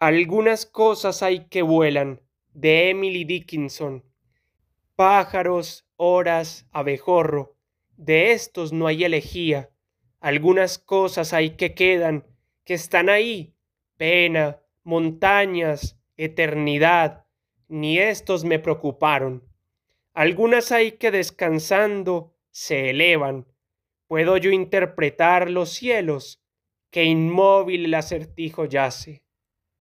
Algunas cosas hay que vuelan, de Emily Dickinson. Pájaros, horas, abejorro, de estos no hay elegía. Algunas cosas hay que quedan, que están ahí, pena, montañas, eternidad, ni estos me preocuparon. Algunas hay que descansando se elevan. Puedo yo interpretar los cielos, que inmóvil el acertijo yace.